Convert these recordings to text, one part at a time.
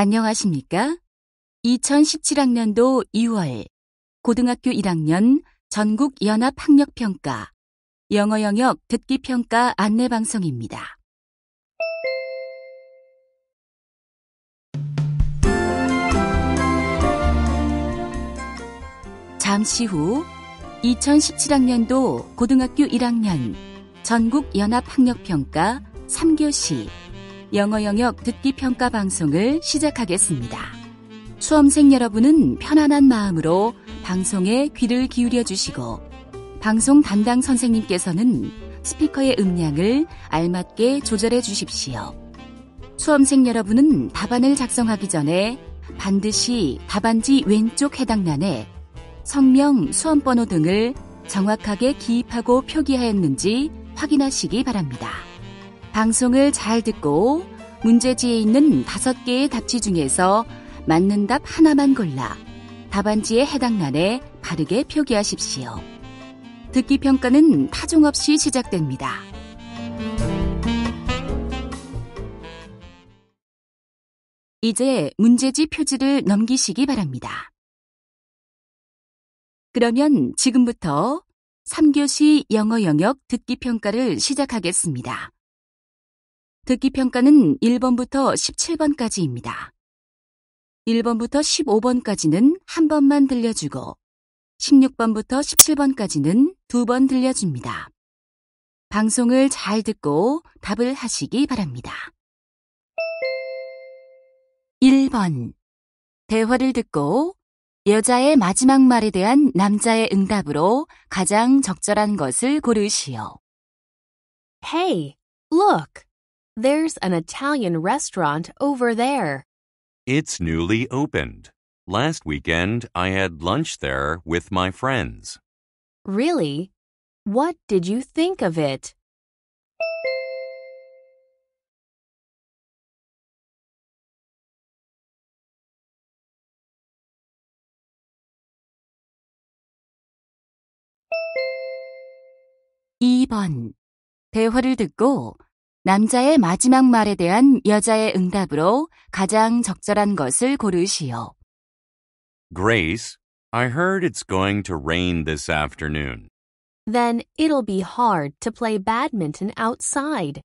안녕하십니까? 2017학년도 2월 고등학교 1학년 전국연합학력평가 영어 영역 듣기평가 안내방송입니다. 잠시 후 2017학년도 고등학교 1학년 전국연합학력평가 3교시 영어 영역 듣기 평가 방송을 시작하겠습니다. 수험생 여러분은 편안한 마음으로 방송에 귀를 기울여 주시고 방송 담당 선생님께서는 스피커의 음량을 알맞게 조절해 주십시오. 수험생 여러분은 답안을 작성하기 전에 반드시 답안지 왼쪽 해당란에 성명, 수험번호 등을 정확하게 기입하고 표기하였는지 확인하시기 바랍니다. 방송을 잘 듣고 문제지에 있는 다섯 개의 답지 중에서 맞는 답 하나만 골라 답안지에 해당란에 바르게 표기하십시오. 듣기 평가는 타종 없이 시작됩니다. 이제 문제지 표지를 넘기시기 바랍니다. 그러면 지금부터 3교시 영어 영역 듣기 평가를 시작하겠습니다. 듣기 평가는 1번부터 17번까지입니다. 1번부터 15번까지는 한 번만 들려주고 16번부터 17번까지는 두 번 들려줍니다. 방송을 잘 듣고 답을 하시기 바랍니다. 1번 대화를 듣고 여자의 마지막 말에 대한 남자의 응답으로 가장 적절한 것을 고르시오. Hey, look. There's an Italian restaurant over there. It's newly opened. Last weekend, I had lunch there with my friends. Really? What did you think of it? (2번) 대화를 듣고 남자의 마지막 말에 대한 여자의 응답으로 가장 적절한 것을 고르시오. Grace, I heard it's going to rain this afternoon. Then it'll be hard to play badminton outside.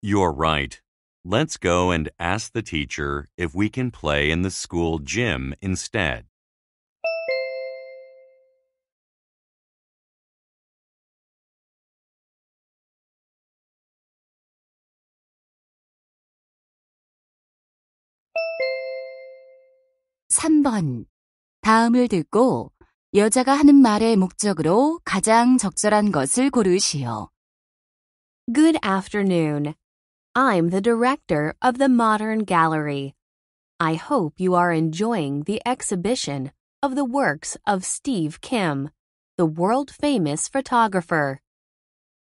You're right. Let's go and ask the teacher if we can play in the school gym instead. 3번. 다음을 듣고 여자가 하는 말의 목적으로 가장 적절한 것을 고르시오. Good afternoon. I'm the director of the Modern Gallery. I hope you are enjoying the exhibition of the works of Steve Kim, the world famous photographer.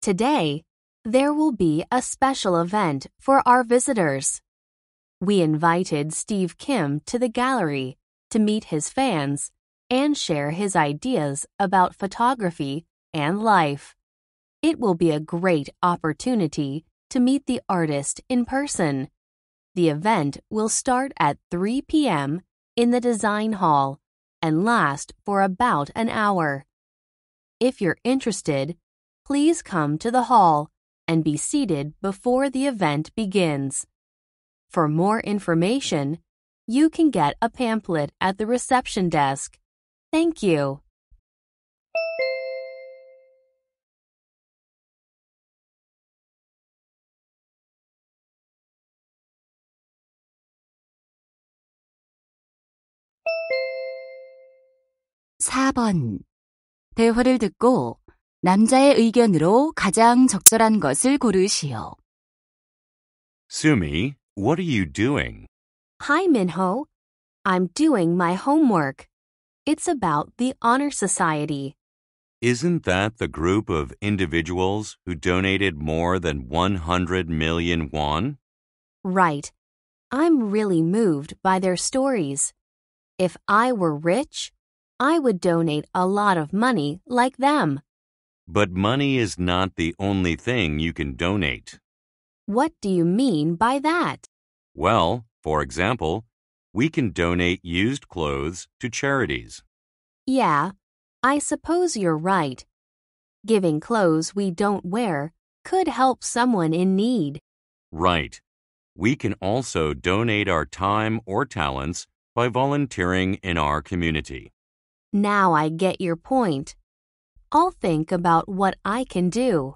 Today, there will be a special event for our visitors. We invited Steve Kim to the gallery to meet his fans and share his ideas about photography and life. It will be a great opportunity to meet the artist in person. The event will start at 3 p.m. in the Design Hall and last for about an hour. If you're interested, please come to the hall and be seated before the event begins. For more information, you can get a pamphlet at the reception desk. Thank you. (4번) 대화를 듣고 남자의 의견으로 가장 적절한 것을 고르시오. Sumi, what are you doing? Hi Minho. I'm doing my homework. It's about the Honor Society. Isn't that the group of individuals who donated more than 100 million won? Right. I'm really moved by their stories. If I were rich, I would donate a lot of money like them. But money is not the only thing you can donate. What do you mean by that? Well, for example, we can donate used clothes to charities. Yeah, I suppose you're right. Giving clothes we don't wear could help someone in need. Right. We can also donate our time or talents by volunteering in our community. Now I get your point. I'll think about what I can do.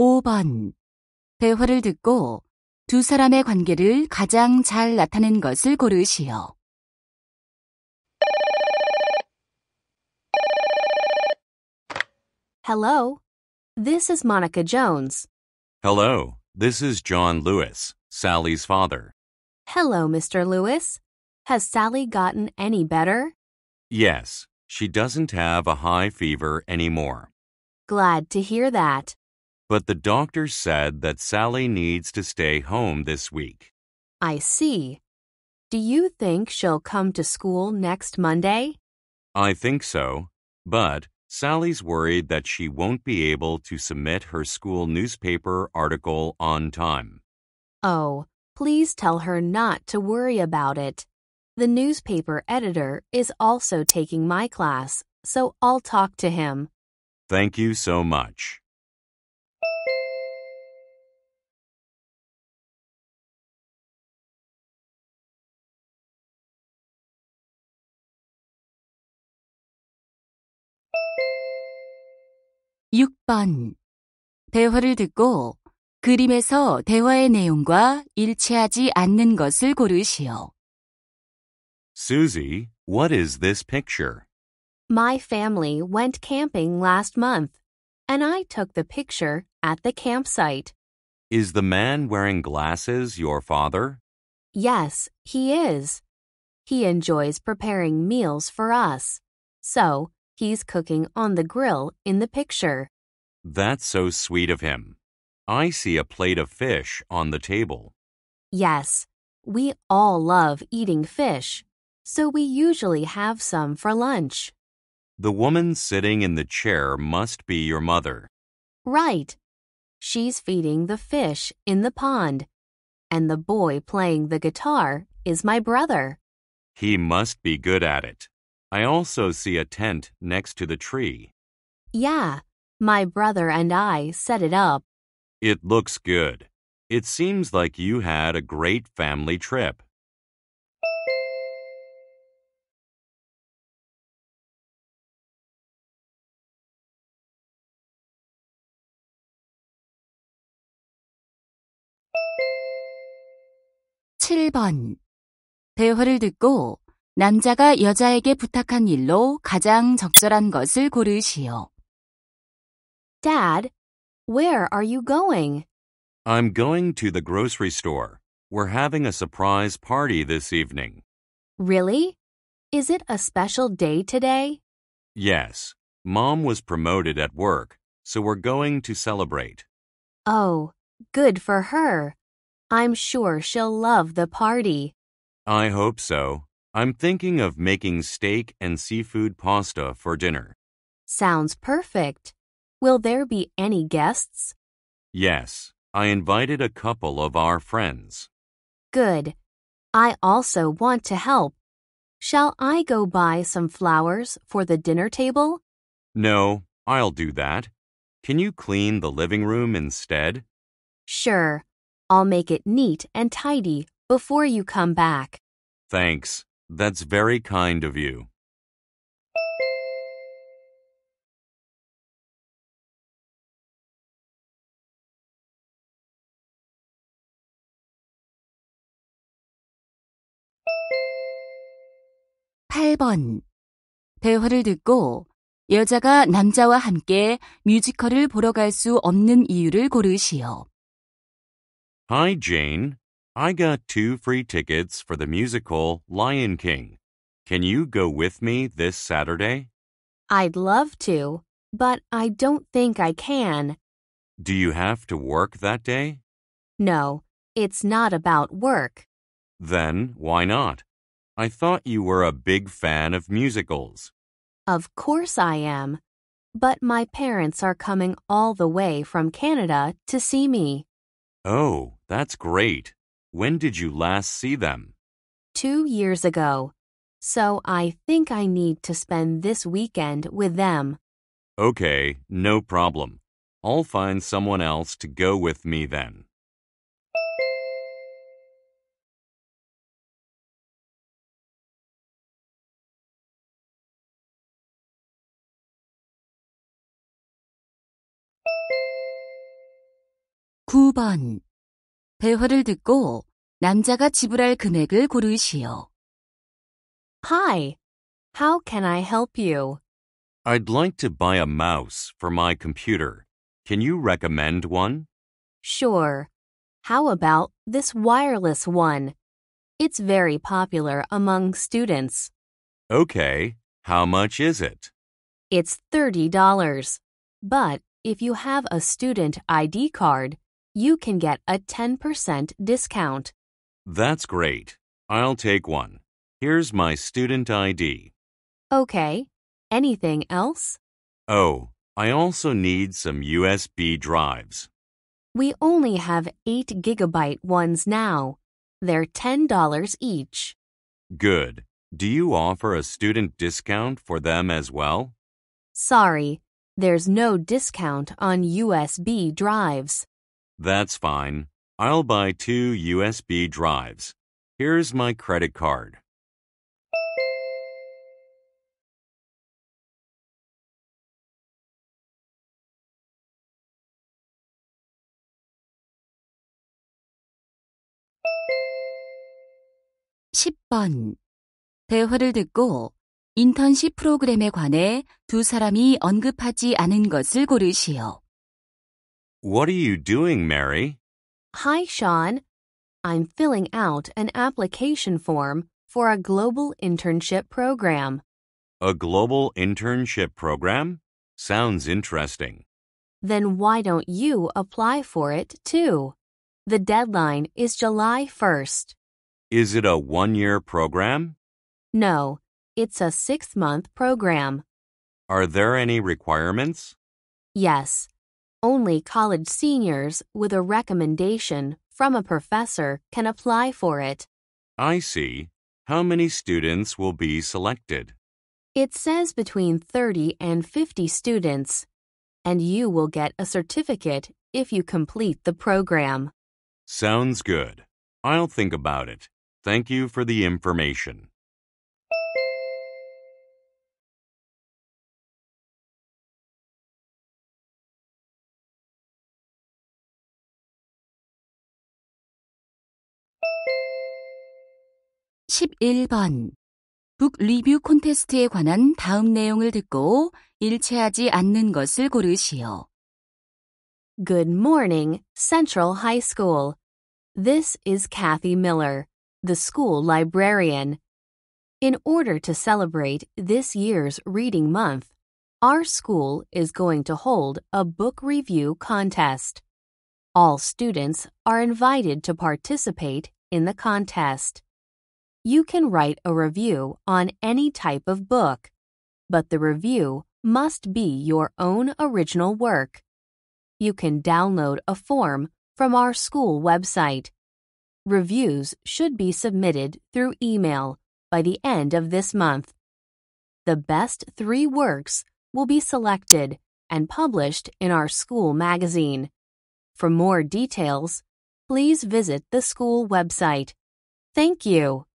5번. 대화를 듣고 두 사람의 관계를 가장 잘 나타낸 것을 고르시오. Hello. This is Monica Jones. Hello. This is John Lewis, Sally's father. Hello, Mr. Lewis. Has Sally gotten any better? Yes. She doesn't have a high fever anymore. Glad to hear that but the doctor said that Sally needs to stay home this week. I see. Do you think she'll come to school next Monday? I think so, but Sally's worried that she won't be able to submit her school newspaper article on time. Oh, please tell her not to worry about it. The newspaper editor is also taking my class, so I'll talk to him. Thank you so much. 6번. 대화를 듣고 그림에서 대화의 내용과 일치하지 않는 것을 고르시오. Susie, what is this picture? My family went camping last month, and I took the picture at the campsite. Is the man wearing glasses your father? Yes, he is. He enjoys preparing meals for us. So, He's cooking on the grill in the picture. That's so sweet of him. I see a plate of fish on the table. Yes, we all love eating fish, so we usually have some for lunch. The woman sitting in the chair must be your mother. Right. She's feeding the fish in the pond, and the boy playing the guitar is my brother. He must be good at it. I also see a tent next to the tree. Yeah, my brother and I set it up. It looks good. It seems like you had a great family trip. (7번) 대화를 듣고 남자가 여자에게 부탁한 일로 가장 적절한 것을 고르시오. Dad, where are you going? I'm going to the grocery store. We're having a surprise party this evening. Really? Is it a special day today? Yes. Mom was promoted at work, so we're going to celebrate. Oh, good for her. I'm sure she'll love the party. I hope so. I'm thinking of making steak and seafood pasta for dinner. Sounds perfect. Will there be any guests? Yes, I invited a couple of our friends. Good. I also want to help. Shall I go buy some flowers for the dinner table? No, I'll do that. Can you clean the living room instead? Sure. I'll make it neat and tidy before you come back. Thanks. That's very kind of you. (8번) 대화를 듣고 여자가 남자와 함께 뮤지컬을 보러 갈 수 없는 이유를 고르시오. Hi, Jane. I got two free tickets for the musical Lion King. Can you go with me this Saturday? I'd love to, but I don't think I can. Do you have to work that day? No, it's not about work. Then why not? I thought you were a big fan of musicals. Of course I am. But my parents are coming all the way from Canada to see me. Oh, that's great. When did you last see them? Two years ago. So I think I need to spend this weekend with them. Okay, no problem. I'll find someone else to go with me then. (9번) 대화를 듣고 남자가 지불할 금액을 고르시오. Hi, how can I help you? I'd like to buy a mouse for my computer. Can you recommend one? Sure. How about this wireless one? It's very popular among students. Okay, how much is it? It's $30. But if you have a student ID card, you can get a 10% discount. That's great. I'll take one. Here's my student ID. Okay. Anything else? Oh, I also need some USB drives. We only have 8 gigabyte ones now. They're $10 each. Good. Do you offer a student discount for them as well? Sorry, there's no discount on USB drives. That's fine. I'll buy two USB drives. Here's my credit card. (10번) 대화를 듣고 인턴십 프로그램에 관해 두 사람이 언급하지 않은 것을 고르시오. What are you doing, Mary? Hi, Sean. I'm filling out an application form for a global internship program. A global internship program? Sounds interesting. Then why don't you apply for it too? The deadline is July 1st. Is it a one year program? No, it's a six month program. Are there any requirements? Yes, only college seniors with a recommendation from a professor can apply for it. I see. How many students will be selected? It says between 30 and 50 students, and you will get a certificate if you complete the program. Sounds good. I'll think about it. Thank you for the information. 11번. 북 리뷰 콘테스트에 관한 다음 내용을 듣고 일치하지 않는 것을 고르시오. Good morning, Central High School. This is Kathy Miller, the school librarian. In order to celebrate this year's Reading Month, our school is going to hold a book review contest. All students are invited to participate in the contest. You can write a review on any type of book, but the review must be your own original work. You can download a form from our school website. Reviews should be submitted through email by the end of this month. The best three works will be selected and published in our school magazine. For more details, please visit the school website. Thank you.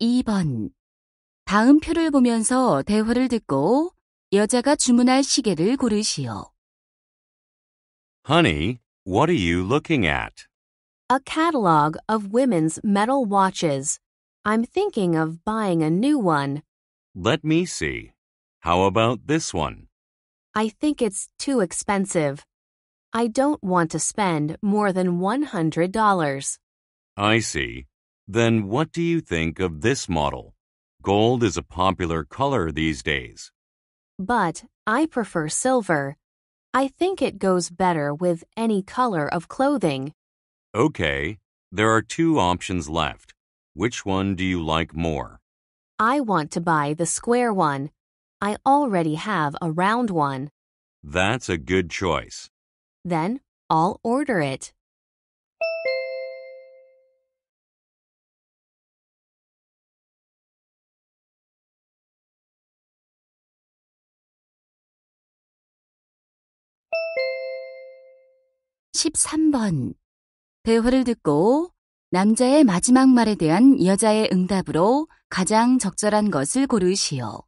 32번. 다음 표를 보면서 대화를 듣고 여자가 주문할 시계를 고르시오. Honey, what are you looking at? A catalog of women's metal watches. I'm thinking of buying a new one. Let me see. How about this one? I think it's too expensive. I don't want to spend more than $100. I see. Then what do you think of this model? Gold is a popular color these days. But I prefer silver. I think it goes better with any color of clothing. Okay, there are two options left. Which one do you like more? I want to buy the square one. I already have a round one. That's a good choice. Then I'll order it. 13번. 대화를 듣고 남자의 마지막 말에 대한 여자의 응답으로 가장 적절한 것을 고르시오.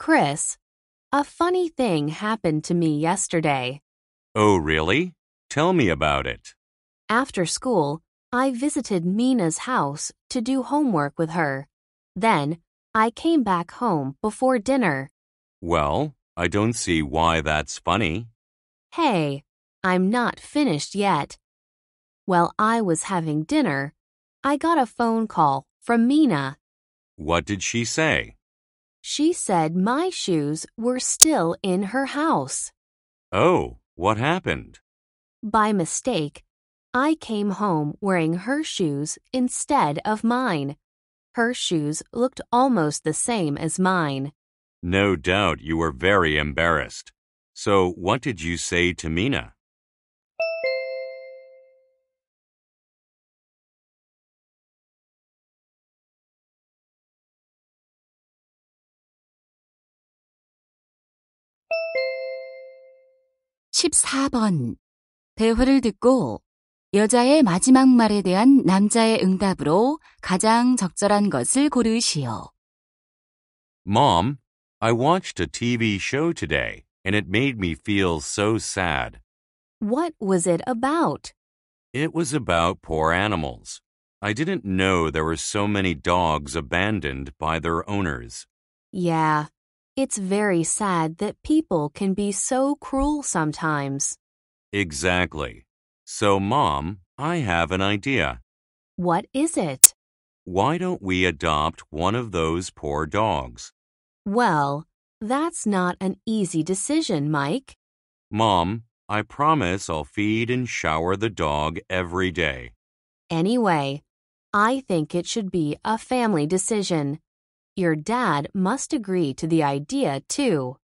Chris, a funny thing happened to me yesterday. Oh, really? Tell me about it. After school, I visited Mina's house to do homework with her. Then, I came back home before dinner. Well, I don't see why that's funny. Hey, I'm not finished yet. While I was having dinner, I got a phone call from Mina. What did she say? She said my shoes were still in her house. Oh, what happened? By mistake, I came home wearing her shoes instead of mine. Her shoes looked almost the same as mine. No doubt you were very embarrassed. So, what did you say to Mina? 14번. 대화를 듣고 여자의 마지막 말에 대한 남자의 응답으로 가장 적절한 것을 고르시오. Mom, I watched a TV show today and it made me feel so sad. What was it about? It was about poor animals. I didn't know there were so many dogs abandoned by their owners. Yeah, it's very sad that people can be so cruel sometimes. Exactly. So, Mom, I have an idea. What is it? Why don't we adopt one of those poor dogs? Well, that's not an easy decision, Mike. Mom, I promise I'll feed and shower the dog every day. Anyway, I think it should be a family decision. Your dad must agree to the idea too.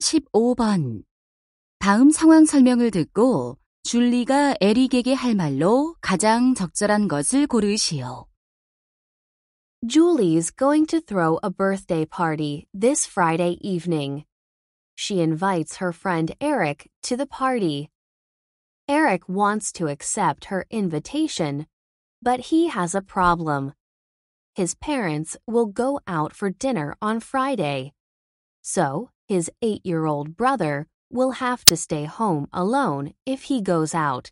(15번) 다음 상황 설명을 듣고 줄리가 에릭에게 할 말로 가장 적절한 것을 고르시오. Julie's going to throw a birthday party this Friday evening. She invites her friend Eric to the party. Eric wants to accept her invitation, but he has a problem. His parents will go out for dinner on Friday. So, his eight year old brother will have to stay home alone if he goes out.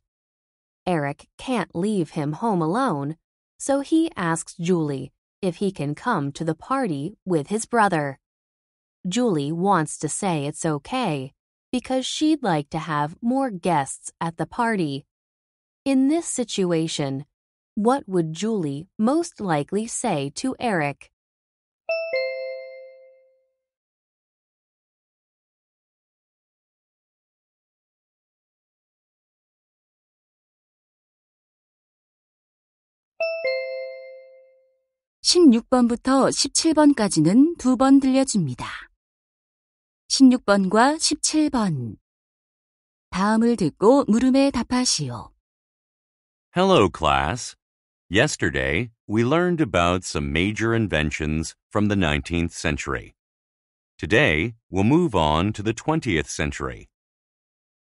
Eric can't leave him home alone, so he asks Julie if he can come to the party with his brother. Julie wants to say it's okay because she'd like to have more guests at the party. In this situation, what would Julie most likely say to Eric? 16번부터 17번까지는 들려줍니다. 16번과 17번. 다음을 듣고 물음에 답하시오. Hello, class. Yesterday, we learned about some major inventions from the 19th century. Today, we'll move on to the 20th century.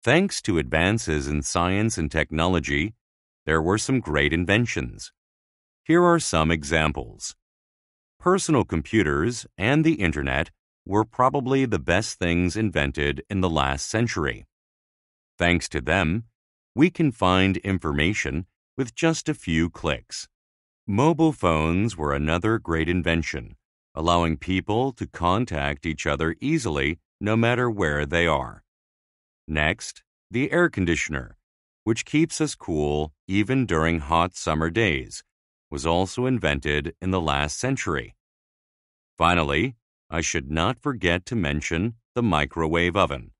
Thanks to advances in science and technology, there were some great inventions. Here are some examples. Personal computers and the Internet were probably the best things invented in the last century. Thanks to them, we can find information with just a few clicks. Mobile phones were another great invention, allowing people to contact each other easily no matter where they are. Next, the air conditioner, which keeps us cool even during hot summer days was also invented in the last century. Finally, I should not forget to mention the microwave oven.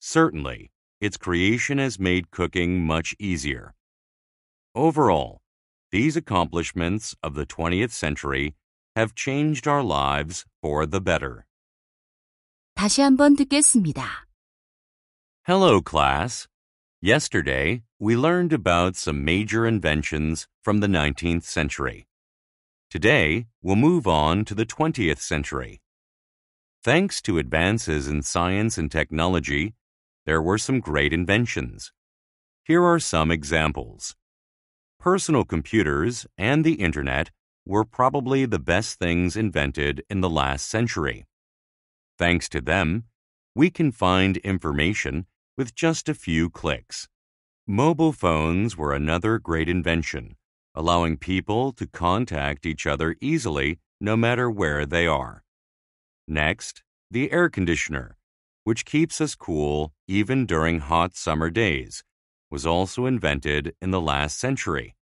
Certainly, its creation has made cooking much easier. Overall, these accomplishments of the 20th century have changed our lives for the better. 다시 한 번 듣겠습니다. Hello, class. Yesterday, we learned about some major inventions from the 19th century. Today, we'll move on to the 20th century. Thanks to advances in science and technology, there were some great inventions. Here are some examples. Personal computers and the Internet were probably the best things invented in the last century. Thanks to them, we can find information with just a few clicks. Mobile phones were another great invention, allowing people to contact each other easily no matter where they are. Next, the air conditioner, which keeps us cool even during hot summer days, was also invented in the last century.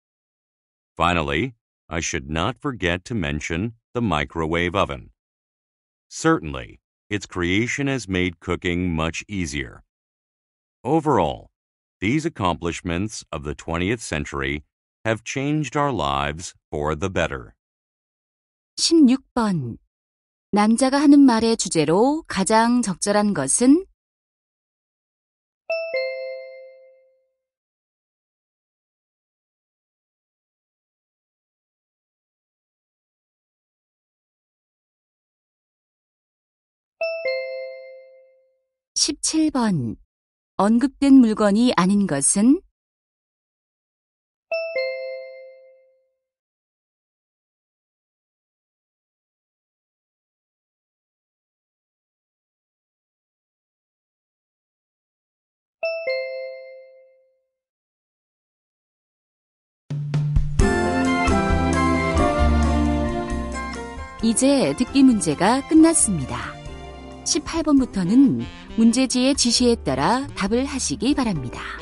Finally, I should not forget to mention the microwave oven. Certainly, its creation has made cooking much easier. Overall, these accomplishments of the 20th century have changed our lives for the better. 16번 남자가 하는 말의 주제로 가장 적절한 것은 (17번) 언급된 물건이 아닌 것은 이제 듣기 문제가 끝났습니다. 18번부터는 문제지의 지시에 따라 답을 하시기 바랍니다.